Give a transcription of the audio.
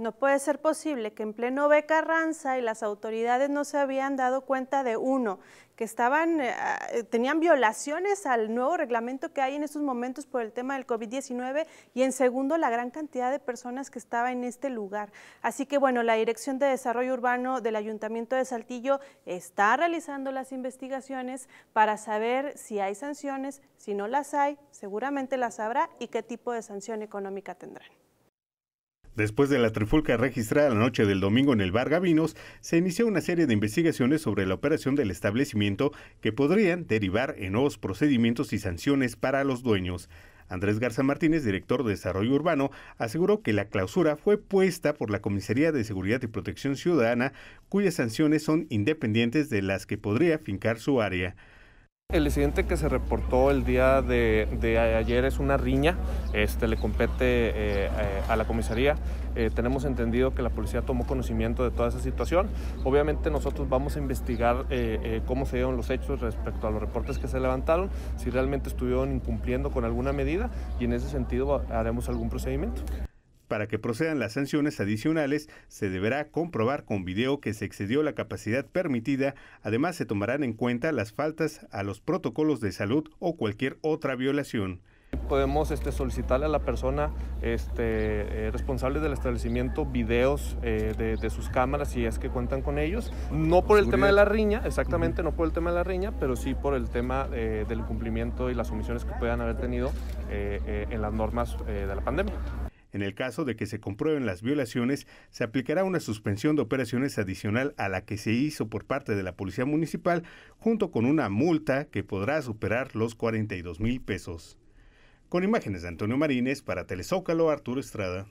No puede ser posible que en pleno Becarranza Carranza y las autoridades no se habían dado cuenta de uno, que estaban, eh, ah, tenían violaciones al nuevo reglamento que hay en estos momentos por el tema del COVID-19 y en segundo la gran cantidad de personas que estaba en este lugar. Así que bueno, la Dirección de Desarrollo Urbano del Ayuntamiento de Saltillo está realizando las investigaciones para saber si hay sanciones, si no las hay, seguramente las habrá y qué tipo de sanción económica tendrán. Después de la trifulca registrada la noche del domingo en el bar Gavinos, se inició una serie de investigaciones sobre la operación del establecimiento que podrían derivar en nuevos procedimientos y sanciones para los dueños. Andrés Garza Martínez, director de Desarrollo Urbano, aseguró que la clausura fue puesta por la Comisaría de Seguridad y Protección Ciudadana, cuyas sanciones son independientes de las que podría fincar su área. El incidente que se reportó el día de, ayer es una riña, este, le compete eh, eh, a la comisaría. Eh, tenemos entendido que la policía tomó conocimiento de toda esa situación. Obviamente nosotros vamos a investigar cómo se dieron los hechos respecto a los reportes que se levantaron, si realmente estuvieron incumpliendo con alguna medida y en ese sentido haremos algún procedimiento. Para que procedan las sanciones adicionales, se deberá comprobar con video que se excedió la capacidad permitida. Además, se tomarán en cuenta las faltas a los protocolos de salud o cualquier otra violación. Podemos este, solicitarle a la persona este, eh, responsable del establecimiento videos eh, de, sus cámaras si es que cuentan con ellos. No por el tema de la riña, exactamente, no por el tema de la riña, pero sí por el tema eh, del cumplimiento y las omisiones que puedan haber tenido en las normas de la pandemia. En el caso de que se comprueben las violaciones, se aplicará una suspensión de operaciones adicional a la que se hizo por parte de la Policía Municipal, junto con una multa que podrá superar los 42 mil pesos. Con imágenes de Antonio Marines para Telezócalo, Arturo Estrada.